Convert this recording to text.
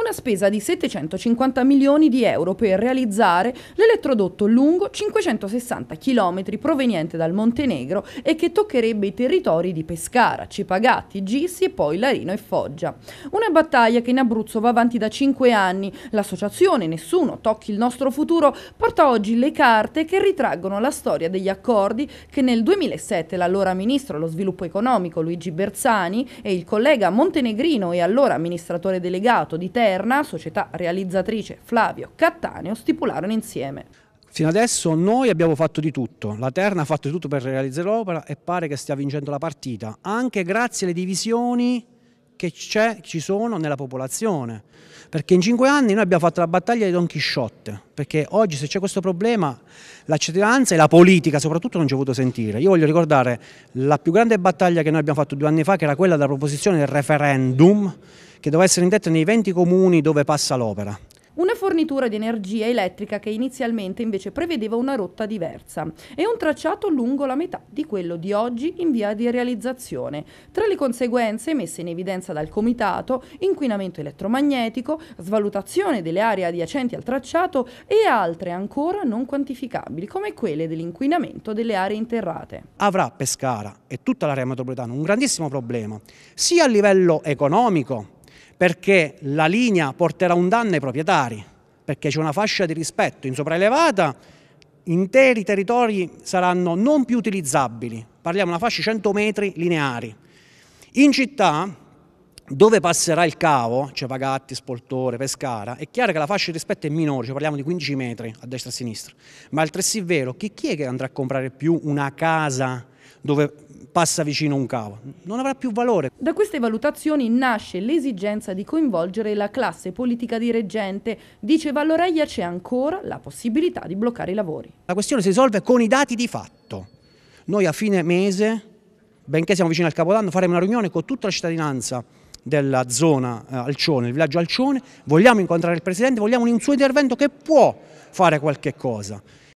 una spesa di 750 milioni di euro per realizzare l'elettrodotto lungo 560 km proveniente dal Montenegro e che toccherebbe i territori di Pescara, Cipagatti, Gissi e poi Larino e Foggia. Una battaglia che in Abruzzo va avanti da 5 anni. L'associazione Nessuno tocchi il nostro futuro porta oggi le carte che ritraggono la storia degli accordi che nel 2007 l'allora ministro dello sviluppo economico Luigi Bersani e il collega montenegrino e allora amministratore delegato di Terra Moderna, società realizzatrice Flavio Cattaneo, stipularono insieme. Fino adesso noi abbiamo fatto di tutto, la Terna ha fatto di tutto per realizzare l'opera e pare che stia vincendo la partita, anche grazie alle divisioni che ci sono nella popolazione. Perché in cinque anni noi abbiamo fatto la battaglia di Don Chisciotte, perché oggi se c'è questo problema la cittadinanza e la politica soprattutto non ci ha voluto sentire. Io voglio ricordare la più grande battaglia che noi abbiamo fatto due anni fa, che era quella della proposizione del referendum, che doveva essere indetta nei 20 comuni dove passa l'opera. Una fornitura di energia elettrica che inizialmente invece prevedeva una rotta diversa e un tracciato lungo la metà di quello di oggi in via di realizzazione. Tra le conseguenze messe in evidenza dal Comitato, inquinamento elettromagnetico, svalutazione delle aree adiacenti al tracciato e altre ancora non quantificabili, come quelle dell'inquinamento delle aree interrate. Avrà Pescara e tutta l'area metropolitana un grandissimo problema, sia a livello economico, perché la linea porterà un danno ai proprietari, perché c'è una fascia di rispetto in sopraelevata, interi territori saranno non più utilizzabili, parliamo di una fascia di 100 metri lineari. In città, dove passerà il cavo, cioè Pagatti, Spoltore, Pescara, è chiaro che la fascia di rispetto è minore, cioè parliamo di 15 metri a destra e a sinistra, ma altresì vero che chi è che andrà a comprare più una casa dove passa vicino un cavo. Non avrà più valore. Da queste valutazioni nasce l'esigenza di coinvolgere la classe politica dirigente. Dice Valloreia c'è ancora la possibilità di bloccare i lavori. La questione si risolve con i dati di fatto. Noi a fine mese, benché siamo vicini al Capodanno, faremo una riunione con tutta la cittadinanza della zona eh, Alcione, il villaggio Alcione, vogliamo incontrare il Presidente, vogliamo un suo intervento che può fare qualche cosa.